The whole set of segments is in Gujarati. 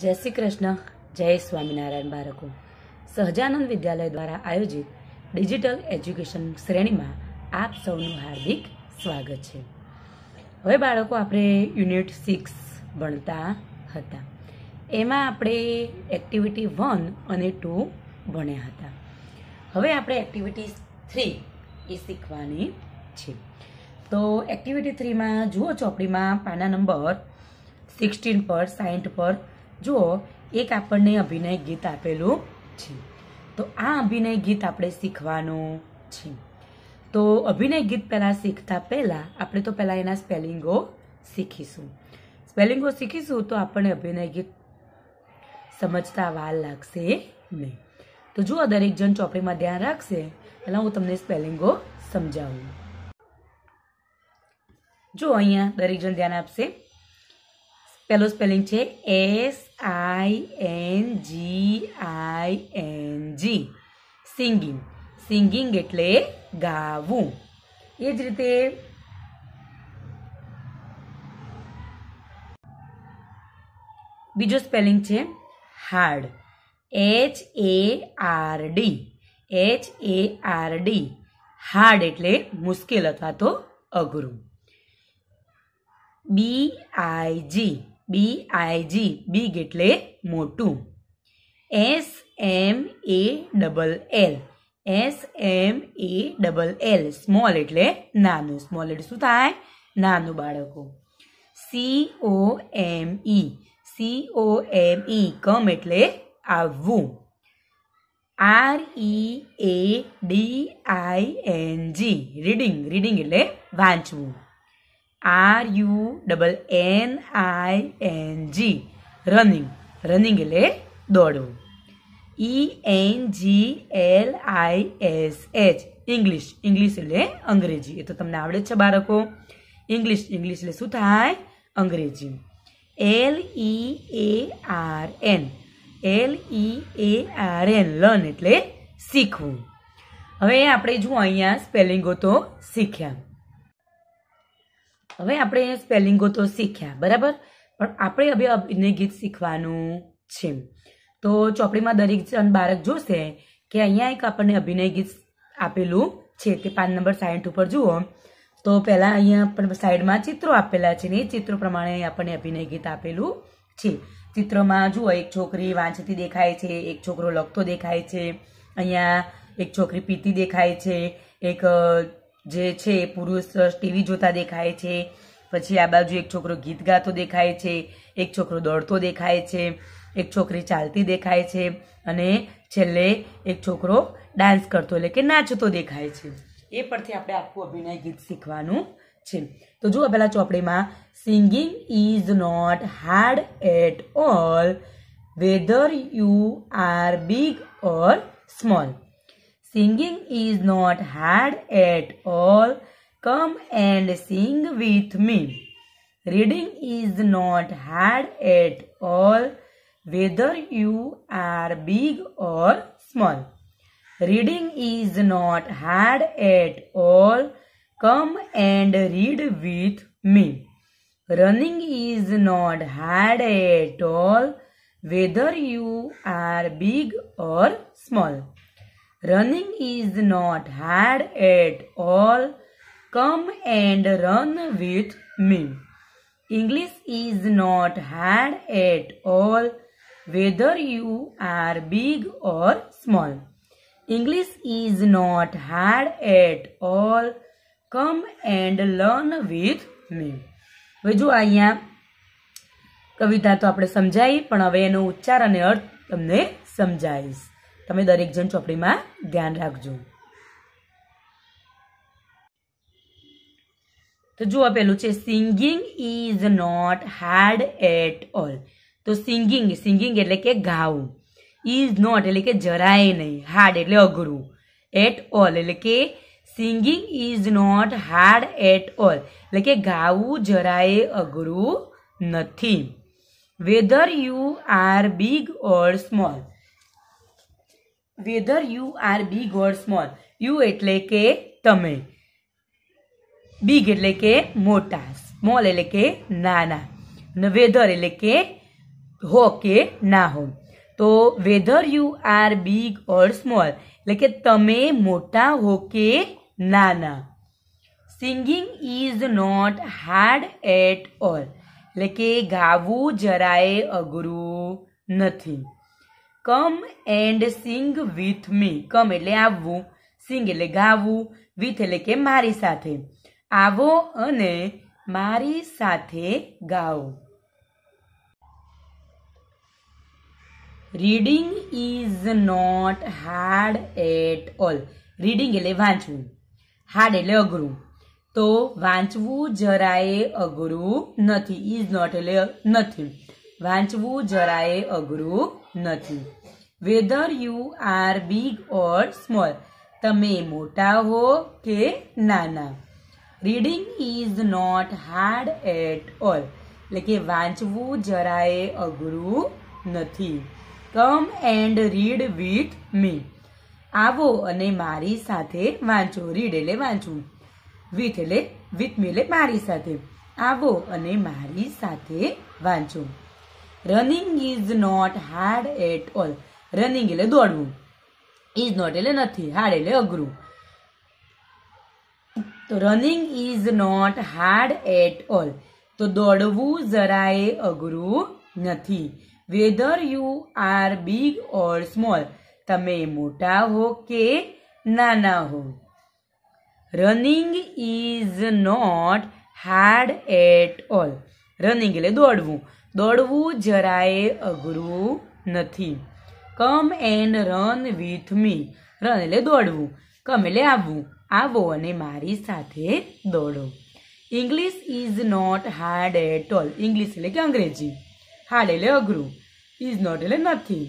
જય શ્રી કૃષ્ણ જય સ્વામિનારાયણ બાળકો સહજાનંદ વિદ્યાલય દ્વારા આયોજિત ડિજિટલ એજ્યુકેશન શ્રેણીમાં આપ સૌનું હાર્દિક સ્વાગત છે હવે બાળકો આપણે યુનિટ સિક્સ ભણતા હતા એમાં આપણે એક્ટિવિટી વન અને ટુ ભણ્યા હતા હવે આપણે એક્ટિવિટી થ્રી એ શીખવાની છે તો એક્ટિવિટી થ્રીમાં જુઓ ચોપડીમાં પાના નંબર સિક્સટીન પર સાઠ પર જુઓ એક આપણને અભિનય ગીત આપેલું છે તો આ અભિનય ગીત આપણે શીખવાનું છે તો અભિનય ગીત પહેલાં શીખતા પહેલાં આપણે તો પહેલાં એના સ્પેલિંગો શીખીશું સ્પેલિંગો શીખીશું તો આપણને અભિનય ગીત સમજતા વાર લાગશે નહીં તો જુઓ દરેક જણ ચોપડીમાં ધ્યાન રાખશે પહેલાં હું તમને સ્પેલિંગો સમજાવું જો અહીંયા દરેક જણ ધ્યાન આપશે પહેલો સ્પેલિંગ છે S I N G I N G singing singing એટલે ગાવું એ જ રીતે બીજો સ્પેલિંગ છે hard H A R D H A R D hard એટલે મુશ્કેલ અથવા તો અઘરું બી આઈ જી બી આઈ જી બિગ એટલે મોટું S M A double L S M A double L small એટલે નાનું સ્મોલ એટલે શું થાય નાનું બાળકો સી ઓ એમ ઈ સી ઓ એમ ઈ કમ એટલે આવવું R E A D I N G reading reading એટલે વાંચવું R U double N I N G running running એટલે દોડવું E N G L I S H English English એટલે અંગ્રેજી એ તો તમને આવડે છે બાળકો ઇંગ્લિશ ઇંગ્લિશ એટલે શું થાય અંગ્રેજી L E A R N L E A R N learn એટલે શીખવું હવે આપણે જુઓ અહીંયા સ્પેલિંગો તો શીખ્યા હવે આપણે સ્પેલિંગો તો શીખ્યા બરાબર પણ આપણે હવે અભિનય ગીત શીખવાનું છે તો ચોપડીમાં દરેક જણ બાળક જોશે કે અહીંયા એક આપણને અભિનય ગીત આપેલું છે તે પાંચ નંબર સાઠ ઉપર જુઓ તો પહેલાં અહીંયા પણ સાઈડમાં ચિત્રો આપેલા છે ને એ ચિત્રો પ્રમાણે આપણને અભિનય ગીત આપેલું છે ચિત્રમાં જુઓ એક છોકરી વાંચતી દેખાય છે એક છોકરો લખતો દેખાય છે અહીંયા એક છોકરી પીતી દેખાય છે એક જે છે પુરુષ ટીવી જોતા દેખાય છે પછી આ બાજુ એક છોકરો ગીત ગાતો દેખાય છે એક છોકરો દોડતો દેખાય છે એક છોકરી ચાલતી દેખાય છે અને છેલ્લે એક છોકરો ડાન્સ કરતો એટલે કે નાચતો દેખાય છે એ પરથી આપણે આખું અભિનય ગીત શીખવાનું છે તો જુઓ પહેલાં ચોપડીમાં singing is not hard at all whether you are big or small Singing is not hard at all. Come and sing with me. Reading is not hard at all, whether you are big or small. Reading is not hard at all. Come and read with me. Running is not hard at all, whether you are big or small. running is not hard at all come and run with me english is not hard at all whether you are big or small english is not hard at all come and learn with me હવે જો અહીંયા કવિતા તો આપણે સમજાવી પણ હવે એનો ઉચ્ચાર અને અર્થ તમને સમજાવીશ તમે દરેક જણ ચોપડીમાં ધ્યાન રાખજો તો જુઓ પેલું છે singing is not hard at all તો સિંગિંગ સિંગિંગ એટલે કે ગાવું ઇઝ નોટ એટલે કે જરાય નહીં હાર્ડ એટલે અઘરું એટ ઓલ એટલે કે singing is not hard at all એટલે કે ગાવું જરાય અઘરું નથી whether you are big or small whether you are big or small you eight के ते बीग एट के मोटा स्मोल एट के ना वेधर एट के हो के ना हो तो वेधर you are big or small eight के ते मोटा हो के ना singing is not hard at all एट के गाव जराय अघरू नहीं come and sing with me કમ એટલે આવવું સિંગ એટલે ગાવું વિથ એટલે કે મારી સાથે આવો અને મારી સાથે ગાઓ reading is not hard at all reading એટલે વાંચવું હાર્ડ એટલે અઘરું તો વાંચવું જરાય અઘરું નથી ઇઝ નોટ એટલે નથી વાંચવું જરાય અઘરું નથી whether you are big or small તમે મોટા હો કે નાના reading is not hard at all એટલે કે વાંચવું જરાય અઘરું નથી come and read with me આવો અને મારી સાથે વાંચો રીડ એટલે વાંચવું વિથ એટલે વિથ મી એટલે મારી સાથે આવો અને મારી સાથે વાંચો running is not hard at all running એટલે દોડવું ઇઝ નોટ એટલે નથી હાર્ડ એટલે અઘરું તો running is not hard at all તો દોડવું જરાય અઘરું નથી whether you are big or small તમે મોટા હો કે નાના હો running is not hard at all running એટલે દોડવું દોડવું જરાય અઘરું નથી come and run with me run એટલે દોડવું કમ એટલે આવવું આવો અને મારી સાથે દોડો English is not hard at all English એટલે કે અંગ્રેજી હાર્ડ એટલે અઘરું ઇઝ નોટ એટલે નથી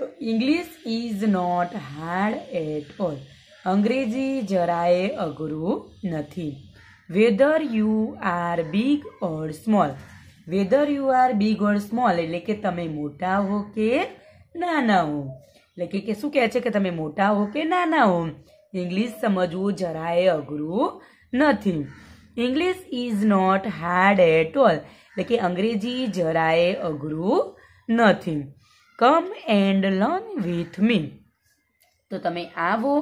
તો English is not hard at all અંગ્રેજી જરાય અઘરું નથી whether you are big or small whether you are big or small એટલે કે તમે મોટા હો કે નાના હો એટલે કે કે શું કહે છે કે તમે મોટા હો કે નાના હો ઇંગ્લિશ સમજવું જરાય અઘરું નથી English is not hard at all એટલે કે અંગ્રેજી જરાય અઘરું નથી come and learn with me તો તમે આવો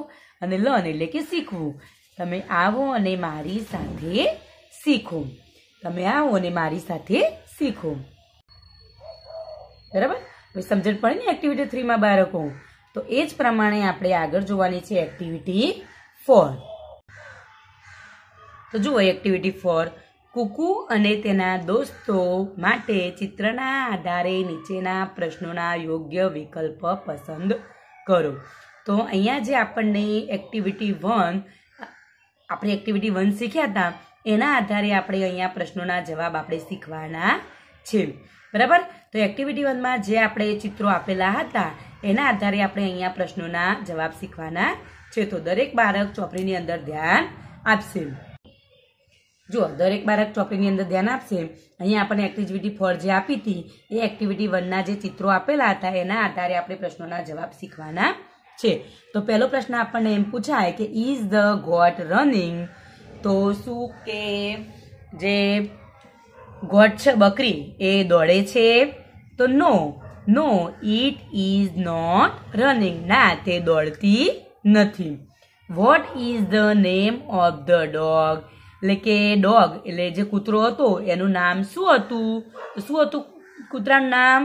અને લર્ન એટલે કે શીખવું તમે આવો અને મારી સાથે શીખો તમે આવો અને મારી સાથે શીખો બરાબર સમજણ પડે ને એક્ટિવિટી થ્રીમાં બાળકો તો એ જ પ્રમાણે આપણે આગળ જોવાની છે એક્ટિવિટી ફોર તો જુઓ એક્ટિવિટી ફોર કુકુ અને તેના દોસ્તો માટે ચિત્રના આધારે નીચેના પ્રશ્નોના યોગ્ય વિકલ્પ પસંદ કરો તો અહીંયા જે આપણને એક્ટિવિટી વન આપણે એક્ટિવિટી વન શીખ્યા હતા એના આધારે આપણે અહીંયા પ્રશ્નોના જવાબ આપણે શીખવાના છે બરાબર તો એક્ટિવિટી વનમાં જે આપણે ચિત્રો આપેલા હતા એના આધારે આપણે અહીંયા પ્રશ્નોના જવાબ શીખવાના છે તો દરેક બાળક ચોપડીની અંદર ધ્યાન આપશે જો દરેક બાળક ચોપડીની અંદર ધ્યાન આપશે અહીંયા આપણને એક્ટિવિટી ફોર જે આપી હતી એ એક્ટિવિટી વનના જે ચિત્રો આપેલા હતા એના આધારે આપણે પ્રશ્નોના જવાબ શીખવાના છે તો પહેલો પ્રશ્ન આપણને એમ પૂછાય કે ઇઝ ધ ગોટ રનિંગ તો શું કે જે ગોટ છે બકરી એ દોડે છે તો no no it is not running ના તે દોડતી નથી what is the name of the dog એટલે કે ડોગ એટલે જે કૂતરો હતો એનું નામ શું હતું શું હતું કૂતરાનું નામ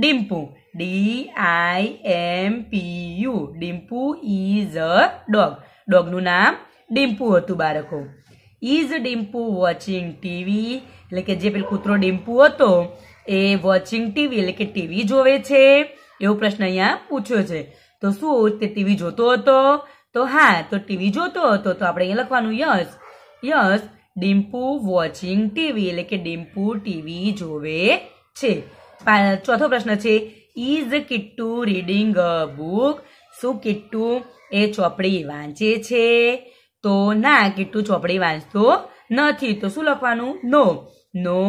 Dimpu D I M P U Dimpu is a dog ડોગનું નામ ડિમ્પુ હતું બાળકો ઇઝ ડિમ્પુ વોચિંગ ટીવી એટલે કે જે પેલો કૂતરો ડિમ્પુ હતો એ વોચિંગ ટીવી એટલે કે ટીવી જોવે છે એવો પ્રશ્ન અહીંયા પૂછ્યો છે તો શું તે ટીવી જોતો હતો તો હા તો ટીવી જોતો હતો તો આપણે અહીંયા લખવાનું yes yes Dimpu watching TV એટલે કે ડિમ્પુ ટીવી જોવે છે ચોથો પ્રશ્ન છે is Kittu reading a book શું કિટ્ટુ એ ચોપડી વાંચે છે તો ના કીટુ ચોપડી વાંચતો નથી તો શું લખવાનું no no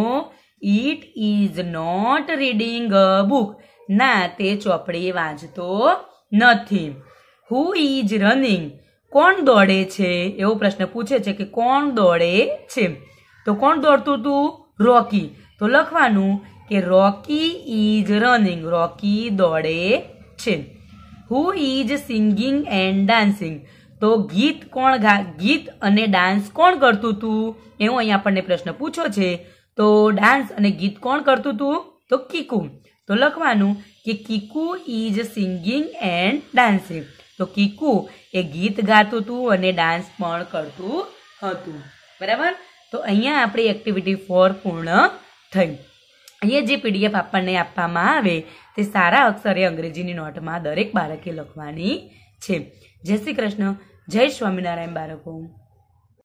it is not reading a book ના તે ચોપડી વાંચતો નથી હુ ઇઝ રનિંગ કોણ દોડે છે એવો પ્રશ્ન પૂછે છે કે કોણ દોડે છે તો કોણ દોડતું હતું રોકી તો લખવાનું કે રોકી ઇઝ રનિંગ રોકી દોડે છે who is singing and dancing તો ગીત કોણ ગા ગીત અને ડાન્સ કોણ કરતું હતું એવું અહીંયા આપણને પ્રશ્ન પૂછ્યો છે તો ડાન્સ અને ગીત કોણ કરતું હતું તો કીકુ તો લખવાનું કે Kiku is singing and dancing તો કીકુ એ ગીત ગાતું હતું અને ડાન્સ પણ કરતું હતું બરાબર તો અહીંયા આપણી એક્ટિવિટી ફોર પૂર્ણ થઈ અહીંયા જે પીડીએફ આપણને આપવામાં આવે તે સારા અક્ષરે અંગ્રેજીની નોટમાં દરેક બાળકે લખવાની છે જય શ્રી કૃષ્ણ જય સ્વામિનારાયણ બાળકો